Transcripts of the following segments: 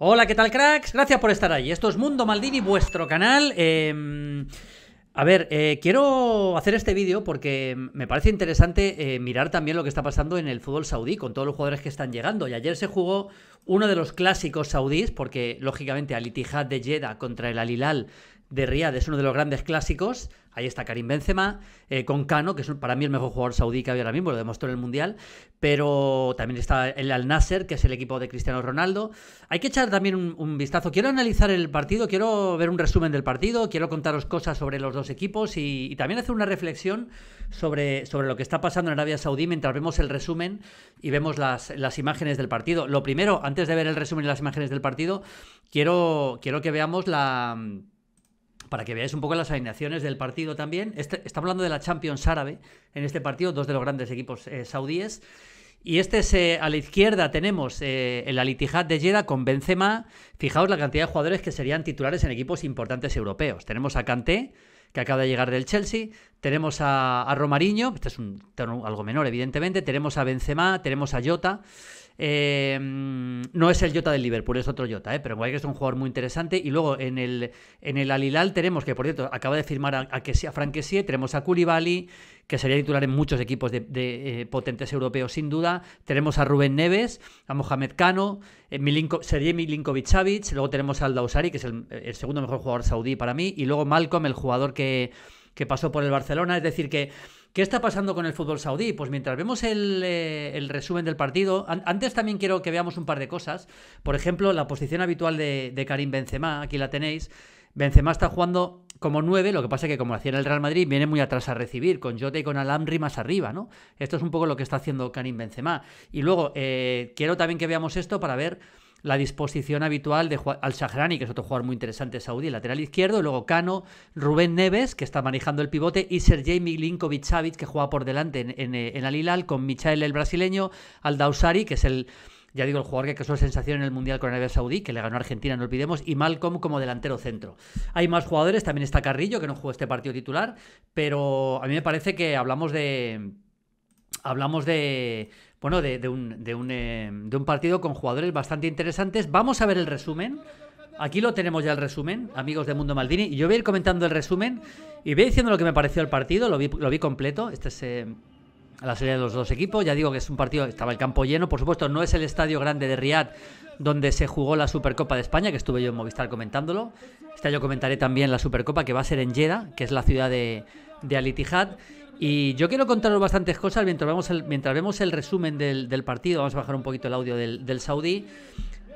Hola, ¿qué tal cracks? Gracias por estar ahí. Esto es Mundo Maldini, vuestro canal. Em, a ver, eh, quiero hacer este vídeo porque me parece interesante eh, mirar también lo que está pasando en el fútbol saudí con todos los jugadores que están llegando. Y ayer se jugó uno de los clásicos saudíes, porque lógicamente Al Ittihad de Jeddah contra el Al Hilal de Riyadh es uno de los grandes clásicos. Ahí está Karim Benzema, eh, con Cano, que es para mí el mejor jugador saudí que había ahora mismo, lo demostró en el Mundial. Pero también está el Al-Nasser, que es el equipo de Cristiano Ronaldo. Hay que echar también un, vistazo. Quiero analizar el partido, quiero ver un resumen del partido, quiero contaros cosas sobre los dos equipos y, también hacer una reflexión sobre, sobre lo que está pasando en Arabia Saudí mientras vemos el resumen y vemos las, imágenes del partido. Lo primero, antes de ver el resumen y las imágenes del partido, quiero, quiero que veamos la para que veáis un poco las alineaciones del partido también. Este, está hablando de la Champions árabe en este partido, dos de los grandes equipos eh, saudíes. Y este es eh, a la izquierda tenemos eh, el Alitijat de Jeddah con Benzema. Fijaos la cantidad de jugadores que serían titulares en equipos importantes europeos. Tenemos a Kanté, que acaba de llegar del Chelsea. Tenemos a, Romariño, este es un, algo menor, evidentemente. Tenemos a Benzema, tenemos a Jota. Eh, no es el Jota del Liverpool, es otro Jota, eh, pero que es un jugador muy interesante. Y luego en el, en el Alilal tenemos, que por cierto, acaba de firmar a, que tenemos a Koulibaly, que sería titular en muchos equipos de, eh, potentes europeos, sin duda. Tenemos a Rubén Neves, a Mohamed Cano, eh, Sergei Milinkovic Savic, luego tenemos al Dausari, que es el, segundo mejor jugador saudí para mí, y luego Malcolm, el jugador que, pasó por el Barcelona. Es decir, que ¿Qué está pasando con el fútbol saudí? Pues mientras vemos el, eh, resumen del partido, antes también quiero que veamos un par de cosas. Por ejemplo, la posición habitual de, de Karim Benzema, aquí la tenéis. Benzema está jugando como 9, lo que pasa es que como hacía el Real Madrid, viene muy atrás a recibir, con Jota y con Alamri más arriba, ¿no? Esto es un poco lo que está haciendo Karim Benzema. Y luego, eh, quiero también que veamos esto para ver la disposición habitual de Al Saharani, que es otro jugador muy interesante saudí, lateral izquierdo, luego Cano, Rubén Neves, que está manejando el pivote, y Sergei Milinkovic Savic, que juega por delante en, Alilal, eh, Al Hilal, con Michael el brasileño, Aldausari, que es el ya digo, el jugador que causó sensación en el Mundial con Arabia Saudí, que le ganó a Argentina, no olvidemos, y Malcolm como delantero centro. Hay más jugadores, también está Carrillo, que no jugó este partido titular, pero a mí me parece que hablamos de... Hablamos de, bueno, de, eh, un, partido con jugadores bastante interesantes. Vamos a ver el resumen. Aquí lo tenemos ya el resumen, amigos de Mundo Maldini. Y yo voy a ir comentando el resumen y voy diciendo lo que me pareció el partido. Lo vi, completo. Este es eh, a la serie de los dos equipos. Ya digo que es un partido, estaba el campo lleno, por supuesto, no es el estadio grande de Riad donde se jugó la Supercopa de España, que estuve yo en Movistar comentándolo. Este yo comentaré también la Supercopa que va a ser en Jeddah, que es la ciudad de, de al Y yo quiero contaros bastantes cosas mientras vemos el, mientras vemos el resumen del, partido. Vamos a bajar un poquito el audio del, Saudí.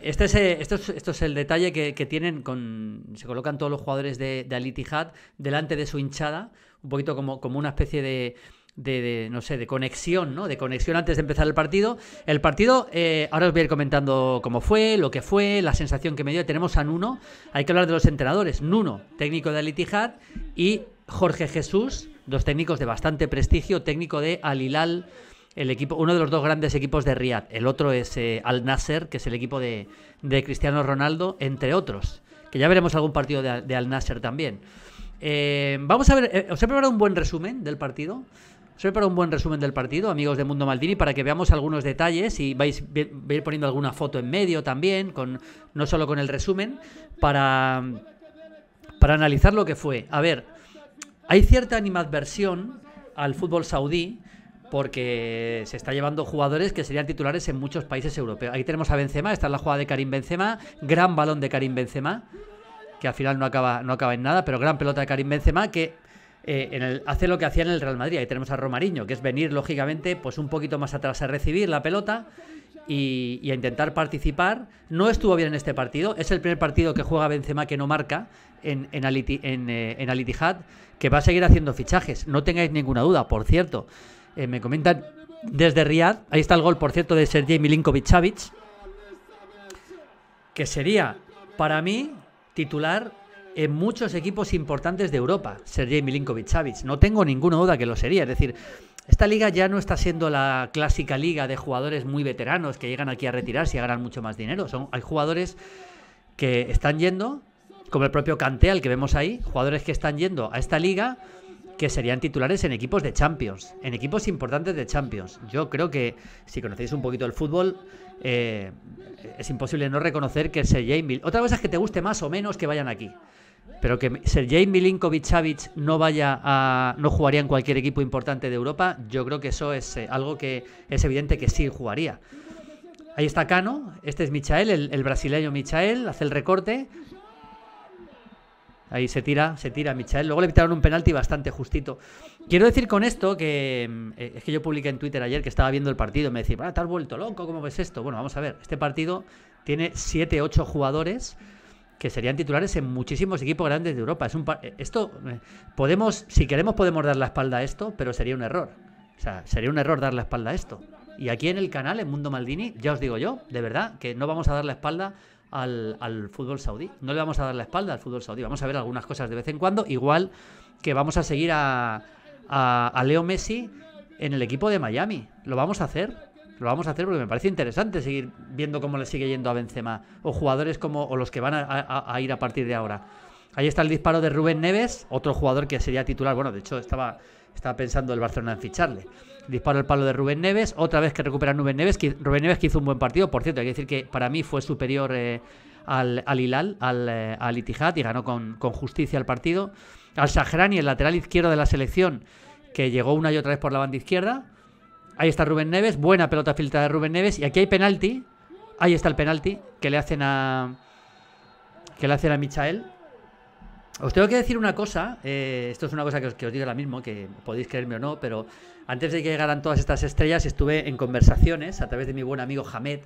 Este es, eh, esto, es, esto es el detalle que, tienen con. Se colocan todos los jugadores de, de al delante de su hinchada, un poquito como, como una especie de, de, no sé, de conexión, ¿no? De conexión antes de empezar el partido. El partido, eh, ahora os voy a ir comentando cómo fue, lo que fue, la sensación que me dio. Tenemos a Nuno, hay que hablar de los entrenadores. Nuno, técnico de Alitijad, y Jorge Jesús, dos técnicos de bastante prestigio, técnico de Alilal. El equipo, uno de los dos grandes equipos de Riyadh, el otro es eh, Al Nasser, que es el equipo de, de, Cristiano Ronaldo, entre otros. Que ya veremos algún partido de, Al Nasser también. Eh, vamos a ver, os he preparado un buen resumen del partido. Soy para un buen resumen del partido, amigos de Mundo Maldini, para que veamos algunos detalles y vais ir poniendo alguna foto en medio también, con, no solo con el resumen, para, para analizar lo que fue. A ver, hay cierta animadversión al fútbol saudí porque se está llevando jugadores que serían titulares en muchos países europeos. Ahí tenemos a Benzema, esta es la jugada de Karim Benzema, gran balón de Karim Benzema, que al final no acaba, no acaba en nada, pero gran pelota de Karim Benzema, que eh, hace lo que hacía en el Real Madrid. Ahí tenemos a Romariño, que es venir, lógicamente, pues un poquito más atrás a recibir la pelota y, a intentar participar. No estuvo bien en este partido. Es el primer partido que juega Benzema que no marca en, en, eh, que va a seguir haciendo fichajes. No tengáis ninguna duda, por cierto. Eh, me comentan desde Riyadh. Ahí está el gol, por cierto, de Sergei Milinkovic-Savic. Que sería, para mí, titular en muchos equipos importantes de Europa, Sergei Milinkovic-Savic. No tengo ninguna duda que lo sería. Es decir, esta liga ya no está siendo la clásica liga de jugadores muy veteranos que llegan aquí a retirarse y ganan mucho más dinero. Son, hay jugadores que están yendo, como el propio Kanté, al que vemos ahí, jugadores que están yendo a esta liga que serían titulares en equipos de Champions, en equipos importantes de Champions. Yo creo que si conocéis un poquito el fútbol, eh, es imposible no reconocer que Sergei Mil. Otra cosa es que te guste más o menos que vayan aquí. Pero que Sergei Milinkovic Savic no vaya a. no jugaría en cualquier equipo importante de Europa, yo creo que eso es eh, algo que es evidente que sí jugaría. Ahí está Cano, este es Michael, el, brasileño Michael, hace el recorte. Ahí se tira, se tira Michael. Luego le pitaron un penalti bastante justito. Quiero decir con esto que mm, eh, es que yo publiqué en Twitter ayer que estaba viendo el partido. Y Me decía, bueno, te has vuelto loco, ¿cómo ves esto? Bueno, vamos a ver, este partido tiene 7-8 jugadores que serían titulares en muchísimos equipos grandes de Europa. Es un eh, esto eh, podemos, si queremos, podemos dar la espalda a esto, pero sería un error. O sea, sería un error dar la espalda a esto. Y aquí en el canal, en Mundo Maldini, ya os digo yo, de verdad, que no vamos a dar la espalda al, fútbol saudí. No le vamos a dar la espalda al fútbol saudí. Vamos a ver algunas cosas de vez en cuando, igual que vamos a seguir a, a Leo Messi en el equipo de Miami. Lo vamos a hacer lo vamos a hacer porque me parece interesante seguir viendo cómo le sigue yendo a Benzema. O jugadores como. o los que van a, ir a partir de ahora. Ahí está el disparo de Rubén Neves, otro jugador que sería titular. Bueno, de hecho, estaba, estaba pensando el Barcelona en ficharle. Disparo el palo de Rubén Neves, otra vez que recupera Rubén Neves. Rubén Neves que hizo un buen partido, por cierto, hay que decir que para mí fue superior eh, al, al, Hilal, al, eh, Itihad, y ganó con, justicia el partido. Al y el lateral izquierdo de la selección, que llegó una y otra vez por la banda izquierda. Ahí está Rubén Neves, buena pelota filtrada de Rubén Neves. Y aquí hay penalti. Ahí está el penalti que le hacen a. Que le hacen a Michael. Os tengo que decir una cosa. Eh, esto es una cosa que os, digo ahora mismo, que podéis creerme o no, pero antes de que llegaran todas estas estrellas, estuve en conversaciones a través de mi buen amigo Hamed.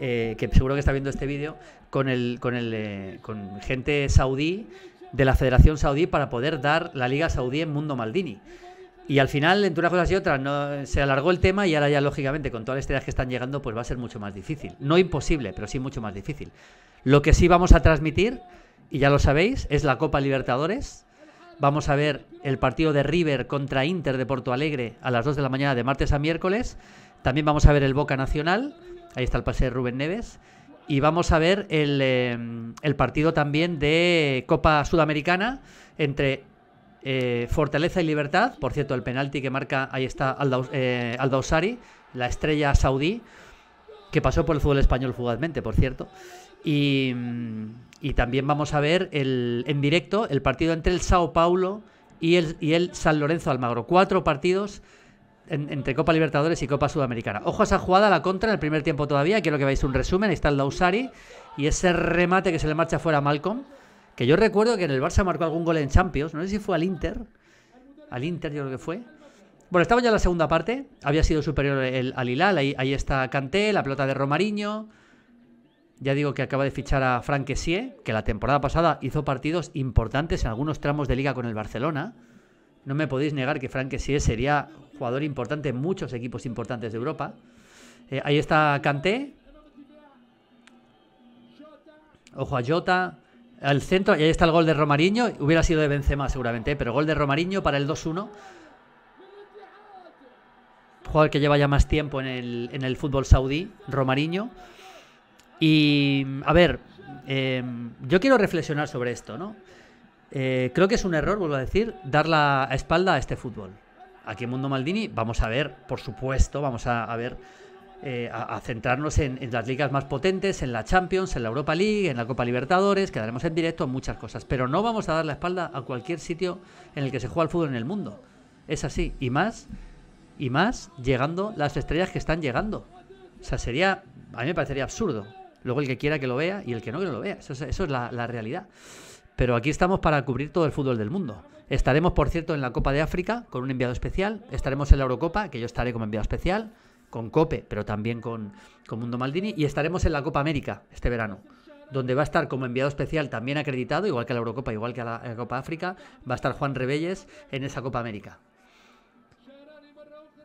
Eh, que seguro que está viendo este vídeo, con, el, con, el, eh, con gente saudí de la Federación Saudí para poder dar la Liga Saudí en Mundo Maldini. Y al final, entre unas cosas y otras, no, se alargó el tema y ahora ya, lógicamente, con todas las estrellas que están llegando, pues va a ser mucho más difícil. No imposible, pero sí mucho más difícil. Lo que sí vamos a transmitir, y ya lo sabéis, es la Copa Libertadores. Vamos a ver el partido de River contra Inter de Porto Alegre a las 2 de la mañana de martes a miércoles. También vamos a ver el Boca Nacional. Ahí está el pase de Rubén Neves. Y vamos a ver el, eh, el partido también de Copa Sudamericana entre eh, Fortaleza y Libertad, por cierto, el penalti que marca, ahí está eh, la estrella saudí, que pasó por el fútbol español fugazmente, por cierto. Mm, y, también vamos a ver el, en directo el partido entre el Sao Paulo y el, San Lorenzo Almagro. Cuatro partidos entre Copa Libertadores y Copa Sudamericana. Ojo a esa jugada, la contra en el primer tiempo todavía. Quiero que veáis un resumen. Ahí está Aldausari y ese remate que se le marcha fuera a Malcolm que yo recuerdo que en el Barça marcó algún gol en Champions, no sé si fue al Inter, al Inter yo creo que fue. Bueno, estaba ya en la segunda parte, había sido superior el, al Hilal, ahí, está Canté, la pelota de Romariño. Ya digo que acaba de fichar a Frank que la temporada pasada hizo partidos importantes en algunos tramos de liga con el Barcelona. No me podéis negar que Frank sería jugador importante en muchos equipos importantes de Europa. Eh, ahí está Kanté. Ojo a Jota al centro y ahí está el gol de Romariño. Hubiera sido de Benzema seguramente, ¿eh? pero gol de Romariño para el 2-1. Jugador que lleva ya más tiempo en el, fútbol saudí, Romariño. Y a ver, eh, yo quiero reflexionar sobre esto, ¿no? Eh, creo que es un error, vuelvo a decir, dar la espalda a este fútbol. Aquí en Mundo Maldini vamos a ver, por supuesto, vamos a ver eh, a, centrarnos en, las ligas más potentes, en la Champions, en la Europa League, en la Copa Libertadores, quedaremos en directo, en muchas cosas. Pero no vamos a dar la espalda a cualquier sitio en el que se juega el fútbol en el mundo. Es así. Y más, y más llegando las estrellas que están llegando. O sea, sería, a mí me parecería absurdo. Luego el que quiera que lo vea y el que no que no lo vea. Eso, es la, la realidad. Pero aquí estamos para cubrir todo el fútbol del mundo. Estaremos, por cierto, en la Copa de África con un enviado especial. Estaremos en la Eurocopa, que yo estaré como enviado especial con Cope, pero también con, Mundo Maldini. Y estaremos en la Copa América este verano donde va a estar como enviado especial también acreditado, igual que a la Eurocopa, igual que a la, Copa África, va a estar Juan Rebelles en esa Copa América.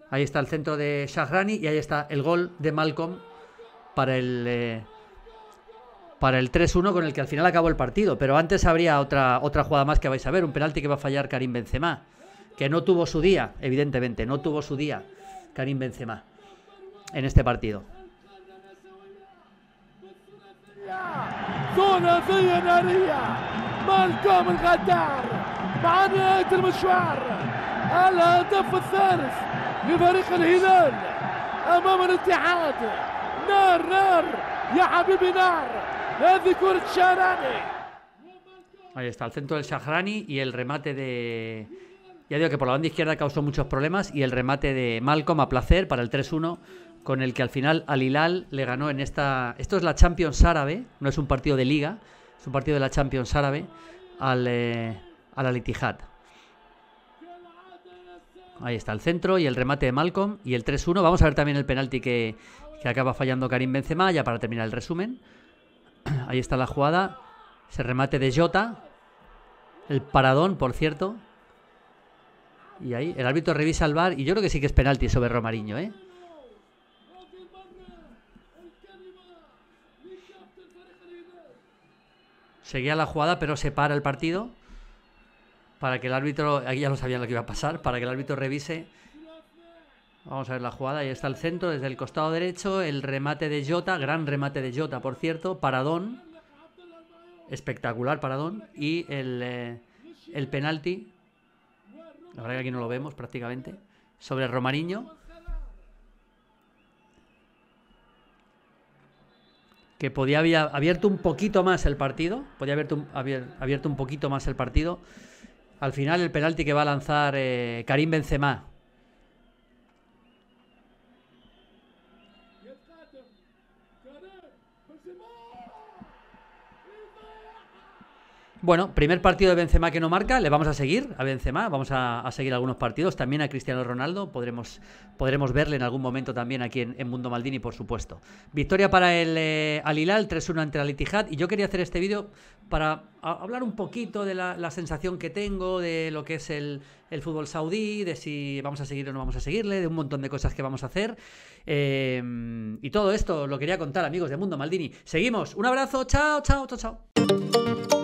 Ahí está el centro de Shahrani y ahí está el gol de Malcolm para el, eh, para el 3-1 con el que al final acabó el partido. Pero antes habría otra, otra jugada más que vais a ver, un penalti que va a fallar Karim Benzema, que no tuvo su día, evidentemente, no tuvo su día Karim Benzema en este partido. Ahí está, el centro del Shahrani y el remate de... Ya digo que por la banda izquierda causó muchos problemas y el remate de Malcolm a placer para el 3-1 con el que al final Al Hilal le ganó en esta. Esto es la Champions Árabe, no es un partido de liga, es un partido de la Champions Árabe al, eh, al Al Ahí está el centro y el remate de Malcolm y el 3-1. Vamos a ver también el penalti que, que acaba fallando Karim Benzema, ya para terminar el resumen. Ahí está la jugada. Ese remate de Jota. El paradón, por cierto. Y ahí el árbitro revisa el bar y yo creo que sí que es penalti sobre Romariño, ¿eh? Seguía la jugada, pero se para el partido para que el árbitro, aquí ya no sabían lo que iba a pasar, para que el árbitro revise. Vamos a ver la jugada, ahí está el centro, desde el costado derecho, el remate de Jota, gran remate de Jota, por cierto, paradón, espectacular paradón, y el, eh, el penalti, la verdad que aquí no lo vemos prácticamente, sobre Romariño, que podía haber abierto un poquito más el partido, podía haber abierto un poquito más el partido. Al final el penalti que va a lanzar eh, Karim Benzema. Bueno, primer partido de Benzema que no marca, le vamos a seguir a Benzema, vamos a, seguir algunos partidos, también a Cristiano Ronaldo, podremos, podremos verle en algún momento también aquí en, Mundo Maldini, por supuesto. Victoria para el eh, Alilal, 3-1 ante el y yo quería hacer este vídeo para hablar un poquito de la, sensación que tengo, de lo que es el, fútbol saudí, de si vamos a seguir o no vamos a seguirle, de un montón de cosas que vamos a hacer. Eh, y todo esto lo quería contar, amigos de Mundo Maldini. Seguimos, un abrazo, chao, chao, chao, chao.